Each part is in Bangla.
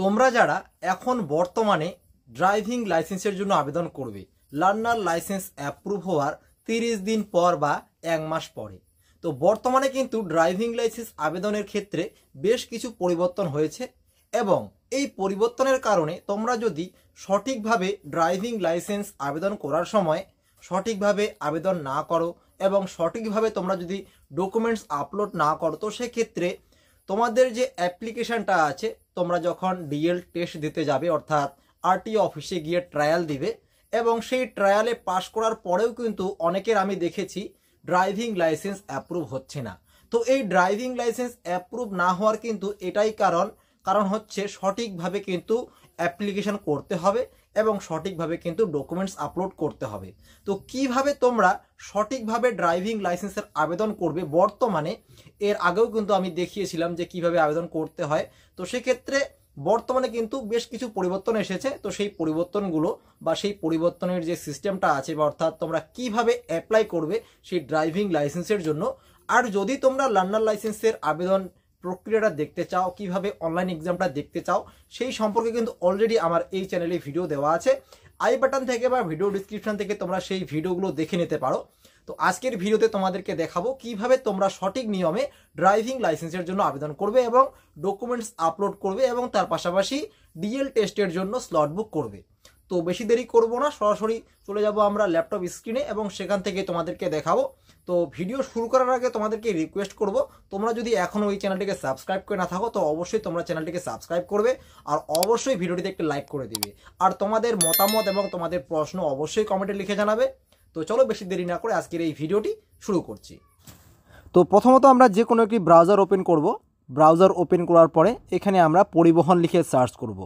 তোমরা যারা এখন বর্তমানে ড্রাইভিং লাইসেন্সের জন্য আবেদন করবে লার্নার লাইসেন্স অ্যাপ্রুভ হওয়ার তিরিশ দিন পর বা এক মাস পরে তো বর্তমানে কিন্তু ড্রাইভিং লাইসেন্স আবেদনের ক্ষেত্রে বেশ কিছু পরিবর্তন হয়েছে এবং এই পরিবর্তনের কারণে তোমরা যদি সঠিকভাবে ড্রাইভিং লাইসেন্স আবেদন করার সময় সঠিকভাবে আবেদন না করো এবং সঠিকভাবে তোমরা যদি ডকুমেন্টস আপলোড না করো তো সেক্ষেত্রে তোমাদের যে অ্যাপ্লিকেশানটা আছে তোমরা যখন ডিএল টেস্ট দিতে যাবে অর্থাৎ আরটি অফিসে গিয়ে ট্রায়াল দিবে এবং সেই ট্রায়ালে পাশ করার পরেও কিন্তু অনেকের আমি দেখেছি ড্রাইভিং লাইসেন্স অ্যাপ্রুভ হচ্ছে না তো এই ড্রাইভিং লাইসেন্স অ্যাপ্রুভ না হওয়ার কিন্তু এটাই কারণ কারণ হচ্ছে সঠিকভাবে কিন্তু অ্যাপ্লিকেশন করতে হবে এবং সঠিকভাবে কিন্তু ডকুমেন্টস আপলোড করতে হবে তো কিভাবে তোমরা সঠিকভাবে ড্রাইভিং লাইসেন্সের আবেদন করবে বর্তমানে এর আগেও কিন্তু আমি দেখিয়েছিলাম যে কিভাবে আবেদন করতে হয় তো সেক্ষেত্রে বর্তমানে কিন্তু বেশ কিছু পরিবর্তন এসেছে তো সেই পরিবর্তনগুলো বা সেই পরিবর্তনের যে সিস্টেমটা আছে বা অর্থাৎ তোমরা কিভাবে অ্যাপ্লাই করবে সেই ড্রাইভিং লাইসেন্সের জন্য আর যদি তোমরা লার্নার লাইসেন্সের আবেদন প্রক্রিয়াটা দেখতে চাও কিভাবে অনলাইন এক্সামটা দেখতে চাও সেই সম্পর্কে কিন্তু অলরেডি আমার এই চ্যানেলে ভিডিও দেওয়া আছে আই বাটন থেকে বা ভিডিও ডিসক্রিপশন থেকে তোমরা সেই ভিডিওগুলো দেখে নিতে পারো তো আজকের ভিডিওতে তোমাদেরকে দেখাবো কিভাবে তোমরা সঠিক নিয়মে ড্রাইভিং লাইসেন্সের জন্য আবেদন করবে এবং ডকুমেন্টস আপলোড করবে এবং তার পাশাপাশি ডিএল টেস্টের জন্য স্লট বুক করবে তো বেশি দেরি করব না সরাসরি চলে যাব আমরা ল্যাপটপ স্ক্রিনে এবং সেখান থেকে তোমাদেরকে দেখাবো তো ভিডিও শুরু করার আগে তোমাদেরকে রিকোয়েস্ট করব তোমরা যদি এখনও ওই চ্যানেলটিকে সাবস্ক্রাইব করে না থাকো তো অবশ্যই তোমরা চ্যানেলটিকে সাবস্ক্রাইব করবে আর অবশ্যই ভিডিওটিতে একটি লাইক করে দিবে আর তোমাদের মতামত এবং তোমাদের প্রশ্ন অবশ্যই কমেন্টে লিখে জানাবে তো চলো বেশি দেরি না করে আজকের এই ভিডিওটি শুরু করছি তো প্রথমত আমরা যে কোনো একটি ব্রাউজার ওপেন করব ব্রাউজার ওপেন করার পরে এখানে আমরা পরিবহন লিখে সার্চ করব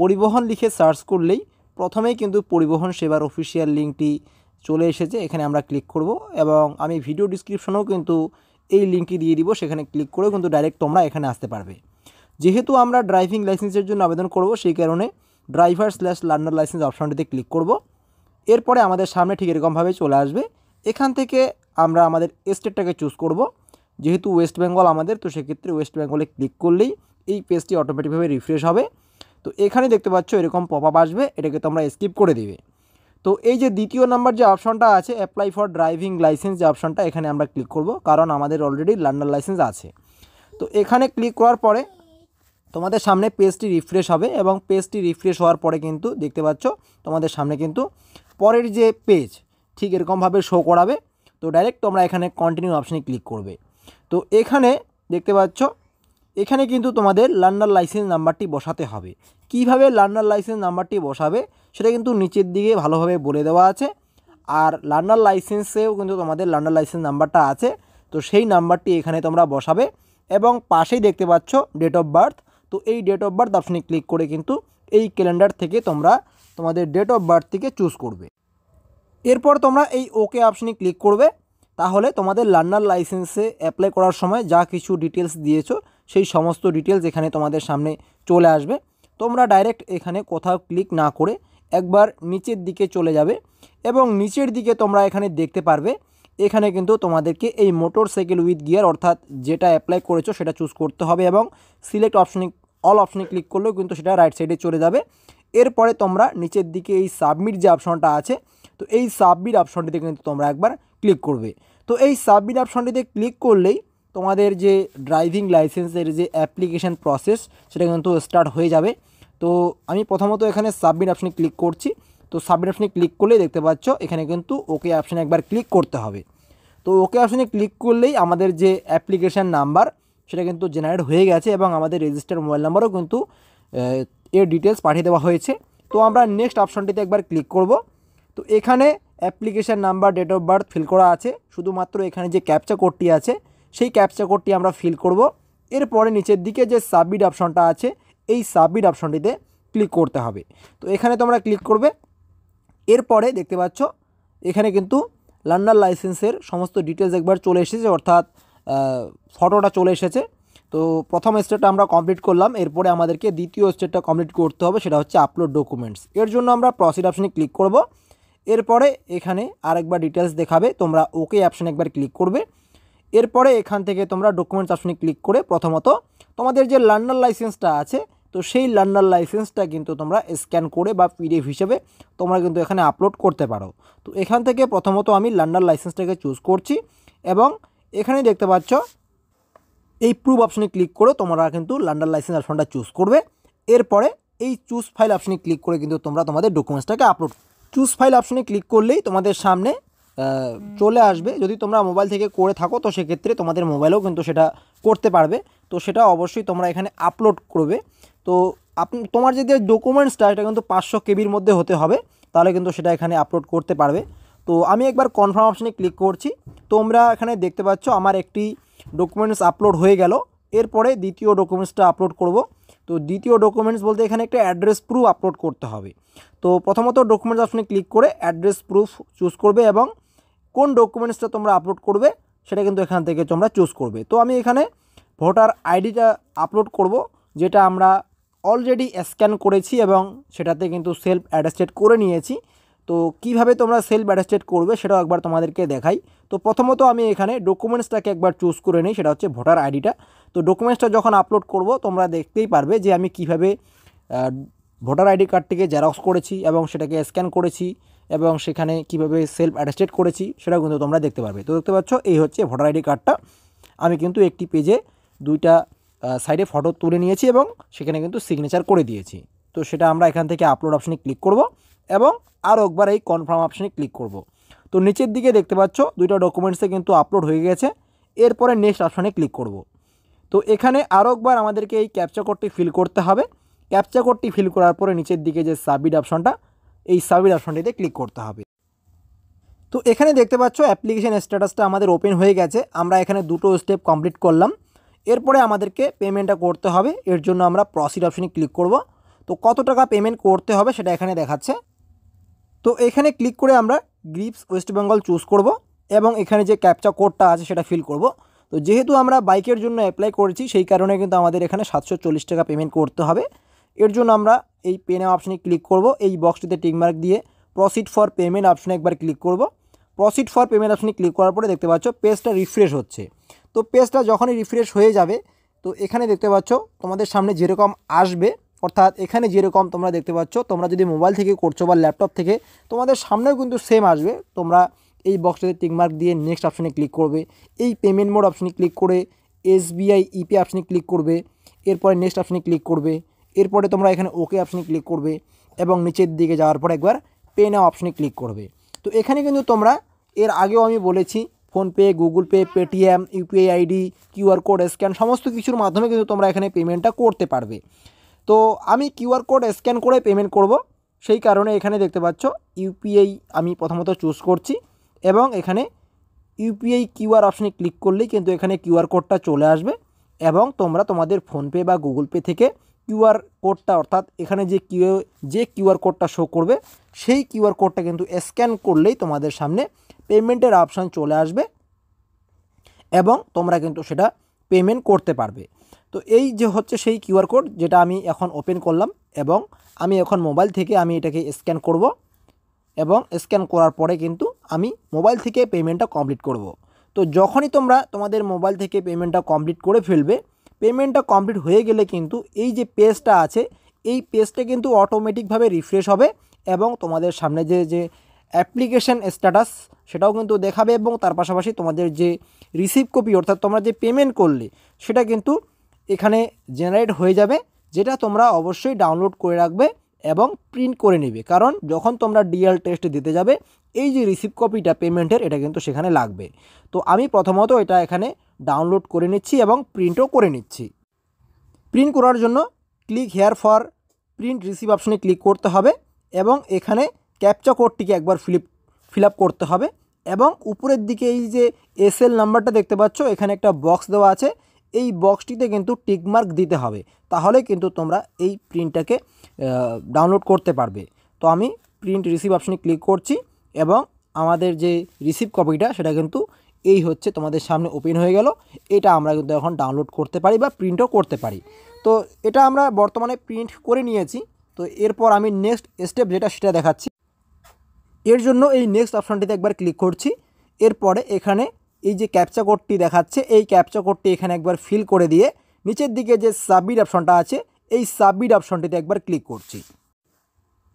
পরিবহন লিখে সার্চ করলেই প্রথমেই কিন্তু পরিবহন সেবার অফিসিয়াল লিঙ্কটি চলে এসেছে এখানে আমরা ক্লিক করব এবং আমি ভিডিও ডিসক্রিপশনেও কিন্তু এই লিঙ্কটি দিয়ে দিব সেখানে ক্লিক করেও কিন্তু ডাইরেক্ট তোমরা এখানে আসতে পারবে যেহেতু আমরা ড্রাইভিং লাইসেন্সের জন্য আবেদন করব সেই কারণে ড্রাইভার স্ল্যাশ লার্নার লাইসেন্স অপশানটিতে ক্লিক করব এরপরে আমাদের সামনে ঠিক এরকমভাবে চলে আসবে এখান থেকে আমরা আমাদের স্টেটটাকে চুজ করব যেহেতু ওয়েস্ট বেঙ্গল আমাদের তো সেক্ষেত্রে ওয়েস্ট বেঙ্গলে ক্লিক করলেই এই পেজটি অটোমেটিকভাবে রিফ্রেশ হবে তো এখানে দেখতে পাচ্ছ এরকম পপ আপ আসবে এটাকে তোমরা স্কিপ করে দিবে তো এই যে দ্বিতীয় নাম্বার যে অপশনটা আছে অ্যাপ্লাই ফর ড্রাইভিং লাইসেন্স যে অপশনটা এখানে আমরা ক্লিক করব কারণ আমাদের অলরেডি লার্নার লাইসেন্স আছে তো এখানে ক্লিক করার পরে তোমাদের সামনে পেজটি রিফ্রেশ হবে এবং পেজটি রিফ্রেশ হওয়ার পরে কিন্তু দেখতে পাচ্ছ তোমাদের সামনে কিন্তু পরের যে পেজ ঠিক এরকমভাবে শো করাবে তো ডাইরেক্ট তোমরা এখানে কন্টিনিউ অপশানে ক্লিক করবে তো এখানে দেখতে পাচ্ছ এখানে কিন্তু তোমাদের লার্নার লাইসেন্স নাম্বারটি বসাতে হবে কিভাবে লার্নার লাইসেন্স নাম্বারটি বসাবে সেটা কিন্তু নিচের দিকে ভালোভাবে বলে দেওয়া আছে আর লার্নার লাইসেন্সেও কিন্তু তোমাদের লার্নার লাইসেন্স নাম্বারটা আছে তো সেই নাম্বারটি এখানে তোমরা বসাবে এবং পাশেই দেখতে পাচ্ছ ডেট অফ বার্থ তো এই ডেট অফ বার্থ আপনি ক্লিক করে কিন্তু এই ক্যালেন্ডার থেকে তোমরা তোমাদের ডেট অফ বার্থ থেকে চুজ করবে এরপর তোমরা এই ওকে অপশনে ক্লিক করবে তাহলে তোমাদের লার্নার লাইসেন্সে অ্যাপ্লাই করার সময় যা কিছু ডিটেলস দিয়েছো সেই সমস্ত ডিটেলস এখানে তোমাদের সামনে চলে আসবে তোমরা ডাইরেক্ট এখানে কোথাও ক্লিক না করে একবার নিচের দিকে চলে যাবে এবং নিচের দিকে তোমরা এখানে দেখতে পারবে এখানে কিন্তু তোমাদেরকে এই মোটর সাইকেল উইথ গিয়ার অর্থাৎ যেটা অ্যাপ্লাই করেছো সেটা চুজ করতে হবে এবং সিলেক্ট অপশনে অল অপশনে ক্লিক করলেও কিন্তু সেটা রাইট সাইডে চলে যাবে এরপরে তোমরা নিচের দিকে এই সাবমিট যে অপশনটা আছে তো এই সাবমিট অপশনটিতে কিন্তু তোমরা একবার ক্লিক করবে তো এই সাবমিট অপশনটিতে ক্লিক করলেই তোমাদের যে ড্রাইভিং লাইসেন্সের যে অ্যাপ্লিকেশান প্রসেস সেটা কিন্তু স্টার্ট হয়ে যাবে তো আমি প্রথমত এখানে সাবমিট অপশানে ক্লিক করছি তো সাবমিট অপশানে ক্লিক করলেই দেখতে পাচ্ছ এখানে কিন্তু ওকে অপশানে একবার ক্লিক করতে হবে তো ওকে অপশানে ক্লিক করলেই আমাদের যে অ্যাপ্লিকেশান নাম্বার সেটা কিন্তু জেনারেট হয়ে গেছে এবং আমাদের রেজিস্টার মোবাইল নাম্বারও কিন্তু এর ডিটেলস পাঠিয়ে দেওয়া হয়েছে তো আমরা নেক্সট অপশানটিতে একবার ক্লিক করব তো এখানে application number date of birth fill করা আছে শুধুমাত্র এখানে যে ক্যাপচা কোডটি আছে সেই ক্যাপচা কোডটি আমরা ফিল করব এরপরে নিচের দিকে যে সাবমিট অপশনটা আছে এই সাবমিট অপশনটিতে ক্লিক করতে হবে তো এখানে তোমরা ক্লিক করবে এরপরে দেখতে পাচ্ছ এখানে কিন্তু লার্নার লাইসেন্সের সমস্ত ডিটেলস একবার চলে এসেছে অর্থাৎ ফটোটা চলে এসেছে তো প্রথম স্টেপটা আমরা কমপ্লিট করলাম এরপরে আমাদেরকে দ্বিতীয় স্টেপটা কমপ্লিট করতে হবে সেটা হচ্ছে আপলোড ডকুমেন্টস এর জন্য আমরা প্রসিড অপশানে ক্লিক করব এরপরে এখানে আরেকবার ডিটেলস দেখাবে তোমরা ওকে অপশানে একবার ক্লিক করবে এরপরে এখান থেকে তোমরা ডকুমেন্টস অপশনে ক্লিক করে প্রথমত তোমাদের যে লার্নার লাইসেন্সটা আছে তো সেই লার্নার লাইসেন্সটা কিন্তু তোমরা স্ক্যান করে বা পিডিএফ হিসেবে তোমরা কিন্তু এখানে আপলোড করতে পারো তো এখান থেকে প্রথমত আমি লার্নার লাইসেন্সটাকে চুজ করছি এবং এখানে দেখতে পাচ্ছ এই প্রুফ অপশনে ক্লিক করে তোমরা কিন্তু লার্নার লাইসেন্স অপশনটা চুজ করবে এরপরে এই চুজ ফাইল অপশনে ক্লিক করে কিন্তু তোমরা তোমাদের ডকুমেন্টসটাকে আপলোড চুজ ফাইল অপশনে ক্লিক করলেই তোমাদের সামনে চলে আসবে যদি তোমরা মোবাইল থেকে করে থাকো তো সেক্ষেত্রে তোমাদের মোবাইলেও কিন্তু সেটা করতে পারবে তো সেটা অবশ্যই তোমরা এখানে আপলোড করবে তো তোমার যে ডকুমেন্টসটা সেটা কিন্তু পাঁচশো কেবির মধ্যে হতে হবে তাহলে কিন্তু সেটা এখানে আপলোড করতে পারবে তো আমি একবার কনফার্ম অপশানে ক্লিক করছি তোমরা এখানে দেখতে পাচ্ছ আমার একটি ডকুমেন্টস আপলোড হয়ে গেল এরপরে দ্বিতীয় ডকুমেন্টসটা আপলোড করব তো দ্বিতীয় ডকুমেন্টস বলতে এখানে একটা অ্যাড্রেস প্রুফ আপলোড করতে হবে তো প্রথমত ডকুমেন্টস অপশানে ক্লিক করে অ্যাড্রেস প্রুফ চুজ করবে এবং কোন ডকুমেন্টসটা তোমরা আপলোড করবে সেটা কিন্তু এখান থেকে তোমরা চুজ করবে তো আমি এখানে ভোটার আইডিটা আপলোড করব যেটা আমরা অলরেডি স্ক্যান করেছি এবং সেটাতে কিন্তু সেলফ অ্যাডাস্টেড করে নিয়েছি তো কিভাবে তোমরা সেলফ অ্যাডাস্টেড করবে সেটাও একবার তোমাদেরকে দেখাই তো প্রথমত আমি এখানে ডকুমেন্টসটাকে একবার চুজ করে নিই সেটা হচ্ছে ভোটার আইডিটা তো ডকুমেন্টসটা যখন আপলোড করব তোমরা দেখতেই পারবে যে আমি কিভাবে ভোটার আইডি কার্ডটিকে জেরক্স করেছি এবং সেটাকে স্ক্যান করেছি এবং সেখানে কিভাবে সেলফ অ্যাটেস্টেড করেছি সেটাও কিন্তু তোমরা দেখতে পারবে তো দেখতে পাচ্ছ এই হচ্ছে ভোটার আইডি কার্ডটা আমি কিন্তু একটি পেজে দুইটা সাইডে ফটো তুলে নিয়েছি এবং সেখানে কিন্তু সিগনেচার করে দিয়েছি তো সেটা আমরা এখান থেকে আপলোড অপশানে ক্লিক করব এবং আরও একবার এই কনফার্ম অপশানে ক্লিক করব তো নিচের দিকে দেখতে পাচ্ছ দুইটা ডকুমেন্টসে কিন্তু আপলোড হয়ে গেছে এরপরে নেক্সট অপশানে ক্লিক করব তো এখানে আরও একবার আমাদেরকে এই ক্যাপচা কোডটি ফিল করতে হবে ক্যাপচা কোডটি ফিল করার পরে নিচের দিকে যে সাবমিট অপশানটা এই সাবমিট অপশনটিতে ক্লিক করতে হবে তো এখানে দেখতে পাচ্ছ অ্যাপ্লিকেশান স্ট্যাটাসটা আমাদের ওপেন হয়ে গেছে আমরা এখানে দুটো স্টেপ কমপ্লিট করলাম এরপরে আমাদেরকে পেমেন্টটা করতে হবে এর জন্য আমরা প্রসিড অপশানে ক্লিক করব তো কত টাকা পেমেন্ট করতে হবে সেটা এখানে দেখাচ্ছে তো এখানে ক্লিক করে আমরা গ্রিপস ওয়েস্ট বেঙ্গল চুজ করব এবং এখানে যে ক্যাপচা কোডটা আছে সেটা ফিল করব তো যেহেতু আমরা বাইকের জন্য অ্যাপ্লাই করেছি সেই কারণে কিন্তু আমাদের এখানে সাতশো টাকা পেমেন্ট করতে হবে এর জন্য আমরা এই পেনে অপশানে ক্লিক করব এই বক্সটিতে টিকমার্ক দিয়ে প্রসিড ফর পেমেন্ট অপশানে একবার ক্লিক করব প্রসিড ফর পেমেন্ট অপশানে ক্লিক করার পরে দেখতে পাচ্ছ পেজটা রিফ্রেশ হচ্ছে তো পেজটা যখনই রিফ্রেশ হয়ে যাবে তো এখানে দেখতে পাচ্ছ তোমাদের সামনে যেরকম আসবে অর্থাৎ এখানে যেরকম তোমরা দেখতে পাচ্ছ তোমরা যদি মোবাইল থেকে করছো বা ল্যাপটপ থেকে তোমাদের সামনেও কিন্তু সেম আসবে তোমরা এই বক্সটাতে টিকমার্ক দিয়ে নেক্সট অপশানে ক্লিক করবে এই পেমেন্ট মোড অপশানে ক্লিক করে এসবিআই ইপি অপশানে ক্লিক করবে এরপরে নেক্সট অপশানে ক্লিক করবে এরপরে তোমরা এখানে ওকে অপশানে ক্লিক করবে এবং নিচের দিকে যাওয়ার পর একবার পে না অপশানে ক্লিক করবে তো এখানে কিন্তু তোমরা এর আগেও আমি বলেছি PhonePe Google Pay Paytm UPI ID QR code scan সমস্ত কিছুর মাধ্যমে কিন্তু তোমরা এখানে পেমেন্টটা করতে পারবে তো আমি কিউআর কোড স্ক্যান করে পেমেন্ট করব সেই কারণে এখানে দেখতে পাচ্ছ ইউপিআই আমি প্রথমত চুজ করছি এবং এখানে ইউপিআই কিউআর অপশানে ক্লিক করলেই কিন্তু এখানে কিউআর কোডটা চলে আসবে এবং তোমরা তোমাদের ফোনপে বা গুগল পে থেকে কিউআর কোডটা অর্থাৎ এখানে যে কিউ যে কিউআর কোডটা শো করবে সেই কিউআর কোডটা কিন্তু স্ক্যান করলেই তোমাদের সামনে পেমেন্টের অপশান চলে আসবে এবং তোমরা কিন্তু সেটা পেমেন্ট করতে পারবে তো এই যে হচ্ছে সেই কিউআর কোড যেটা আমি এখন ওপেন করলাম এবং আমি এখন মোবাইল থেকে আমি এটাকে স্ক্যান করব এবং স্ক্যান করার পরে কিন্তু আমি মোবাইল থেকে পেমেন্টটা কমপ্লিট করব। তো যখনই তোমরা তোমাদের মোবাইল থেকে পেমেন্টটা কমপ্লিট করে ফেলবে পেমেন্টটা কমপ্লিট হয়ে গেলে কিন্তু এই যে পেজটা আছে এই পেজটা কিন্তু অটোমেটিকভাবে রিফ্রেশ হবে এবং তোমাদের সামনে যে যে অ্যাপ্লিকেশান স্ট্যাটাস সেটাও কিন্তু দেখাবে এবং তার পাশাপাশি তোমাদের যে রিসিভ কপি অর্থাৎ তোমরা যে পেমেন্ট করলে সেটা কিন্তু এখানে জেনারেট হয়ে যাবে যেটা তোমরা অবশ্যই ডাউনলোড করে রাখবে এবং প্রিন্ট করে নেবে কারণ যখন তোমরা ডিএল টেস্ট দিতে যাবে এই যে রিসিভ কপিটা পেমেন্টের এটা কিন্তু সেখানে লাগবে তো আমি প্রথমত এটা এখানে ডাউনলোড করে নিচ্ছি এবং প্রিন্টও করে নিচ্ছি প্রিন্ট করার জন্য click here for print receive অপশানে ক্লিক করতে হবে এবং এখানে ক্যাপচা কোডটিকে একবার ফিলিপ ফিল করতে হবে এবং উপরের দিকে এই যে এসএল নাম্বারটা দেখতে পাচ্ছ এখানে একটা বক্স দেওয়া আছে এই বক্সটিতে কিন্তু টিকমার্ক দিতে হবে তাহলে কিন্তু তোমরা এই প্রিন্টটাকে ডাউনলোড করতে পারবে তো আমি প্রিন্ট রিসিভ অপশানে ক্লিক করছি এবং আমাদের যে রিসিভ কপিটা সেটা কিন্তু এই হচ্ছে তোমাদের সামনে ওপেন হয়ে গেল এটা আমরা কিন্তু এখন ডাউনলোড করতে পারি বা প্রিন্টও করতে পারি তো এটা আমরা বর্তমানে প্রিন্ট করে নিয়েছি তো এরপর আমি নেক্সট স্টেপ যেটা সেটা দেখাচ্ছি এর জন্য এই নেক্সট অপশানটিতে একবার ক্লিক করছি এরপরে এখানে এই যে ক্যাপচা কোডটি দেখাচ্ছে এই ক্যাপচা কোডটি এখানে একবার ফিল করে দিয়ে নিচের দিকে যে সাবমিট অপশানটা আছে এই সাবমিট অপশানটিতে একবার ক্লিক করছি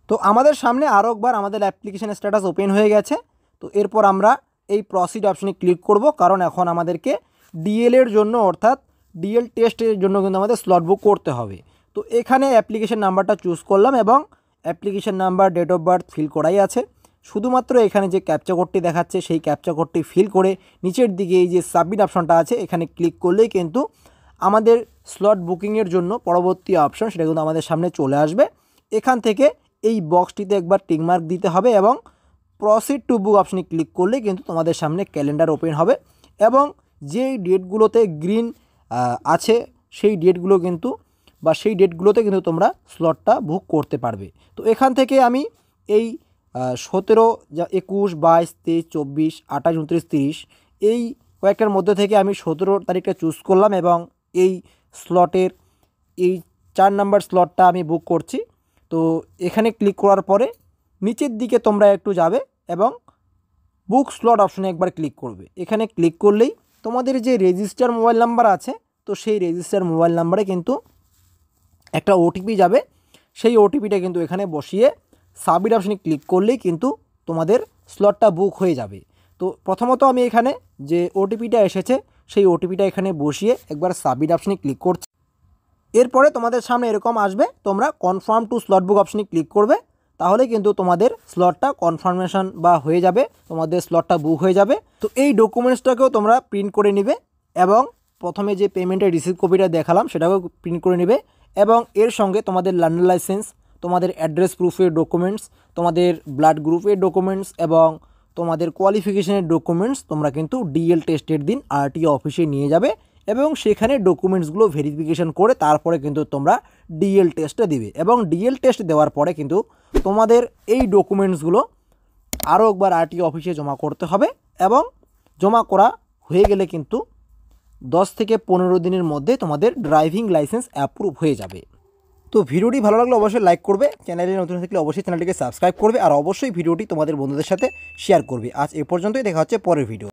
তো আমাদের সামনে আরও একবার আমাদের অ্যাপ্লিকেশান স্ট্যাটাস ওপেন হয়ে গেছে তো এরপর আমরা এই প্রসিড অপশানে ক্লিক করব কারণ এখন আমাদেরকে ডিএলের জন্য অর্থাৎ ডিএল টেস্টের জন্য কিন্তু আমাদের স্লট বুক করতে হবে তো এখানে অ্যাপ্লিকেশান নাম্বারটা চুজ করলাম এবং application number date of birth fill করাই আছে শুধুমাত্র এখানে যে ক্যাপচা কোডটি দেখাচ্ছে সেই ক্যাপচা কোডটি ফিল করে নিচের দিকে এই যে সাবমিট অপশনটা আছে এখানে ক্লিক করলেই কিন্তু আমাদের স্লট বুকিংয়ের জন্য পরবর্তী অপশান সেটা কিন্তু আমাদের সামনে চলে আসবে এখান থেকে এই বক্সটিতে একবার টিকমার্ক দিতে হবে এবং প্রসিড টু বুক অপশনে ক্লিক করলে কিন্তু তোমাদের সামনে ক্যালেন্ডার ওপেন হবে এবং যেই ডেটগুলোতে গ্রিন আছে সেই ডেটগুলো কিন্তু বা সেই ডেটগুলোতে কিন্তু তোমরা স্লটটা বুক করতে পারবে তো এখান থেকে আমি এই সতেরো যা একুশ বাইশ তেইশ চব্বিশ আঠাশ উনত্রিশ তিরিশ এই কয়েকটার মধ্যে থেকে আমি সতেরো তারিখটা চুজ করলাম এবং এই স্লটের এই চার নাম্বার স্লটটা আমি বুক করছি তো এখানে ক্লিক করার পরে নিচের দিকে তোমরা একটু যাবে এবং বুক স্লট অপশনে একবার ক্লিক করবে এখানে ক্লিক করলেই তোমাদের যে রেজিস্টার মোবাইল নাম্বার আছে তো সেই রেজিস্টার মোবাইল নাম্বারে কিন্তু একটা ওটিপি যাবে সেই ওটিপিটা কিন্তু এখানে বসিয়ে সাবমিট অপশনে ক্লিক করলেই কিন্তু তোমাদের স্লটটা বুক হয়ে যাবে তো প্রথমত আমি এখানে যে ওটিপিটা এসেছে সেই ওটিপিটা এখানে বসিয়ে একবার সাবমিট অপশনে ক্লিক করছি এরপরে তোমাদের সামনে এরকম আসবে তোমরা কনফার্ম টু স্লট বুক অপশনে ক্লিক করবে তাহলে কিন্তু তোমাদের স্লটটা কনফার্মেশন বা হয়ে যাবে তোমাদের স্লটটা বুক হয়ে যাবে তো এই ডকুমেন্টসটাকেও তোমরা প্রিন্ট করে নিবে এবং প্রথমে যে পেমেন্টের রিসিভ কপিটা দেখালাম সেটাকেও প্রিন্ট করে নেবে এবং এর সঙ্গে তোমাদের লার্নার লাইসেন্স তোমাদের অ্যাড্রেস প্রুফের ডকুমেন্টস তোমাদের ব্লাড গ্রুপের ডকুমেন্টস এবং তোমাদের কোয়ালিফিকেশনের ডকুমেন্টস তোমরা কিন্তু ডিএল টেস্টের দিন আরটিও অফিসে নিয়ে যাবে এবং সেখানে ডকুমেন্টসগুলো ভেরিফিকেশন করে তারপরে কিন্তু তোমরা ডিএল টেস্টে দিবে এবং ডিএল টেস্ট দেওয়ার পরে কিন্তু তোমাদের এই ডকুমেন্টসগুলো আরও একবার আরটিও অফিসে জমা করতে হবে এবং জমা করা হয়ে গেলে কিন্তু দশ থেকে পনেরো দিনের মধ্যে তোমাদের ড্রাইভিং লাইসেন্স অ্যাপ্রুভ হয়ে যাবে তো ভিডিওটি ভালো লাগলে অবশ্যই লাইক করবে চ্যানেলে নতুন থাকলে অবশ্যই চ্যানেলটিকে সাবস্ক্রাইব করবে আর অবশ্যই ভিডিওটি তোমাদের বন্ধুদের সাথে শেয়ার করবে আজ এ পর্যন্তই দেখা হচ্ছে পরের ভিডিও